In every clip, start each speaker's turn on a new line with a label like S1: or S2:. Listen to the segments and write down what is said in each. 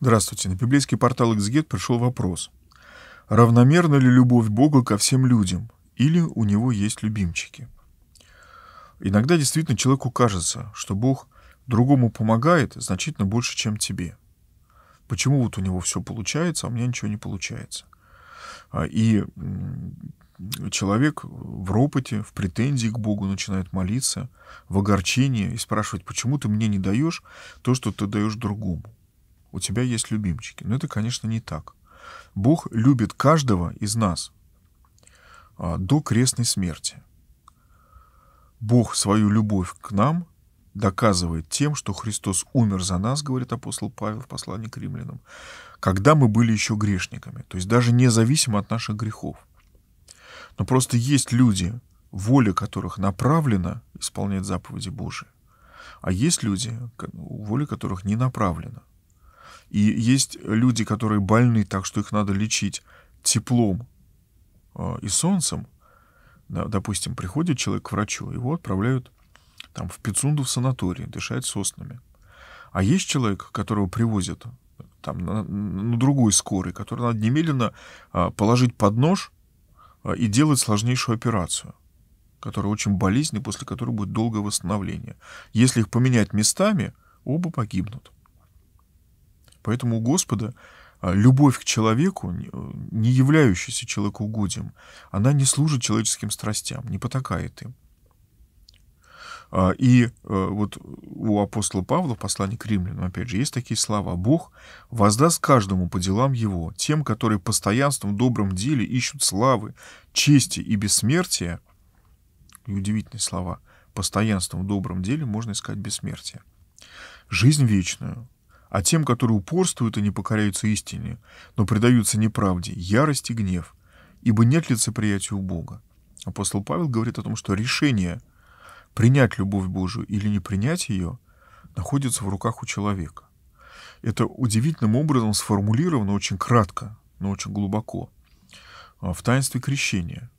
S1: Здравствуйте. На библейский портал «Эксгет» пришел вопрос. Равномерна ли любовь Бога ко всем людям? Или у него есть любимчики? Иногда действительно человеку кажется, что Бог другому помогает значительно больше, чем тебе. Почему вот у него все получается, а у меня ничего не получается? А, и человек в ропоте, в претензии к Богу начинает молиться, в огорчении и спрашивать, почему ты мне не даешь то, что ты даешь другому у тебя есть любимчики. Но это, конечно, не так. Бог любит каждого из нас а, до крестной смерти. Бог свою любовь к нам доказывает тем, что Христос умер за нас, говорит апостол Павел в послании к римлянам, когда мы были еще грешниками, то есть даже независимо от наших грехов. Но просто есть люди, воля которых направлена исполнять заповеди Божии, а есть люди, воля которых не направлена – и есть люди, которые больны, так что их надо лечить теплом а, и солнцем. Допустим, приходит человек к врачу, его отправляют там, в Пицунду в санатории, дышать соснами. А есть человек, которого привозят э, там, на, на другой скорой, который надо немедленно а, положить под нож а, и делать сложнейшую операцию, которая очень болезненная, после которой будет долгое восстановление. Если их поменять местами, оба погибнут. Поэтому у Господа а, любовь к человеку, не э, являющаяся человеку человекоугодием, она не служит человеческим страстям, не потакает им. А, и э, вот у апостола Павла в послании к римлянам, опять же, есть такие слова. «Бог воздаст каждому по делам его, тем, которые постоянством в добром деле ищут славы, чести и бессмертия». И удивительные слова. «Постоянством в добром деле можно искать бессмертие». Жизнь вечную, а тем, которые упорствуют и не покоряются истине, но предаются неправде, ярость и гнев, ибо нет лицеприятия у Бога. Апостол Павел говорит о том, что решение принять любовь Божию или не принять ее находится в руках у человека. Это удивительным образом сформулировано очень кратко, но очень глубоко. А, в таинстве крещения.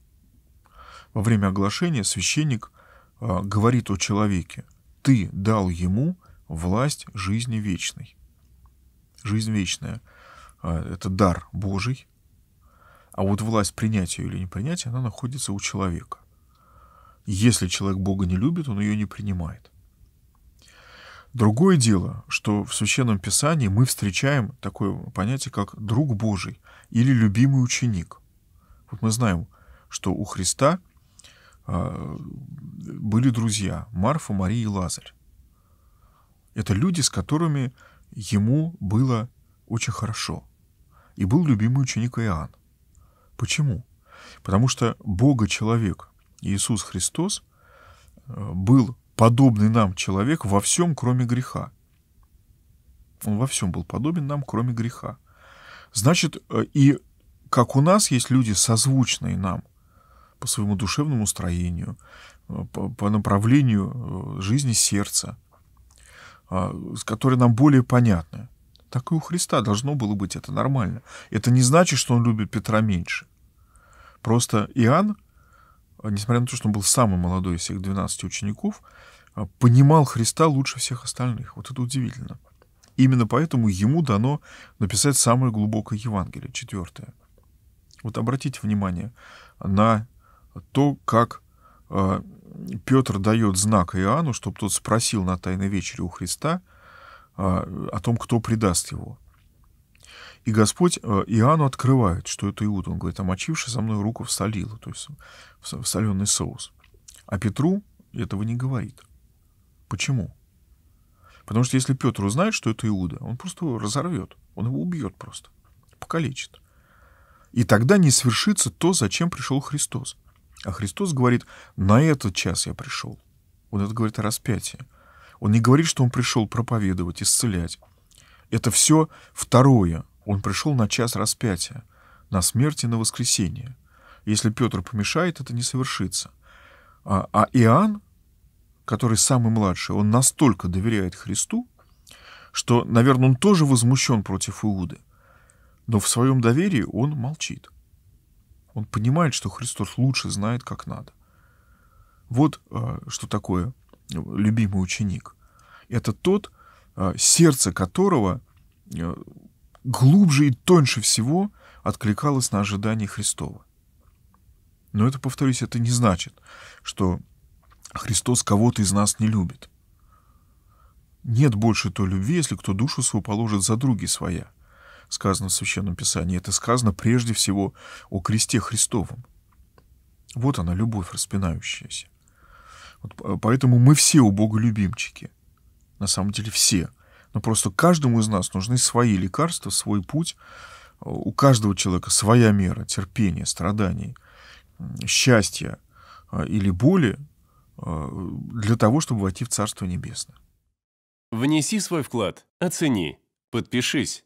S1: Во время оглашения священник а, говорит о человеке. Ты дал ему власть жизни вечной жизнь вечная. А, это дар Божий. А вот власть принятия или не принятия, она находится у человека. Если человек Бога не любит, он ее не принимает. Другое дело, что в Священном Писании мы встречаем такое понятие, как друг Божий или любимый ученик. Вот мы знаем, что у Христа а, были друзья Марфа, Мария и Лазарь. Это люди, с которыми Ему было очень хорошо. И был любимый ученик Иоанн. Почему? Потому что Бога человек, Иисус Христос, э, был подобный нам человек во всем, кроме греха. Он во всем был подобен нам, кроме греха. Значит, э, и как у нас есть люди, созвучные нам по своему душевному строению, э, по, по направлению жизни сердца – а, которые нам более понятны. Так и у Христа должно было быть это нормально. Это не значит, что он любит Петра меньше. Просто Иоанн, несмотря на то, что он был самый молодой из всех 12 учеников, а, понимал Христа лучше всех остальных. Вот это удивительно. Именно поэтому ему дано написать самое глубокое Евангелие, четвертое. Вот обратите внимание на то, как а, Петр дает знак Иоанну, чтобы тот спросил на Тайной вечере у Христа а, о том, кто предаст его. И Господь э, Иоанну открывает, что это Иуда, Он говорит, омочивший за мной руку в солило, то есть в соленый соус. А Петру этого не говорит. Почему? Потому что если Петр узнает, что это Иуда, он просто его разорвет, он его убьет просто, покалечит. И тогда не свершится то, зачем пришел Христос. А Христос говорит, на этот час я пришел. Он это говорит о распятии. Он не говорит, что он пришел проповедовать, исцелять. Это все второе. Он пришел на час распятия, на смерть и на воскресение. Если Петр помешает, это не совершится. А, а Иоанн, который самый младший, он настолько доверяет Христу, что, наверное, он тоже возмущен против Иуды. Но в своем доверии он молчит. Он понимает, что Христос лучше знает, как надо. Вот э, что такое любимый ученик. Это тот, э, сердце которого э, глубже и тоньше всего откликалось на ожидание Христова. Но это, повторюсь, это не значит, что Христос кого-то из нас не любит. Нет больше той любви, если кто душу свою положит за други своя – сказано в Священном Писании. Это сказано прежде всего о кресте Христовом. Вот она, любовь распинающаяся. Вот поэтому мы все у Бога любимчики. На самом деле все. Но просто каждому из нас нужны свои лекарства, свой путь. У каждого человека своя мера терпения, страданий, счастья а, или боли а, для того, чтобы войти в Царство Небесное. Внеси свой вклад, оцени, подпишись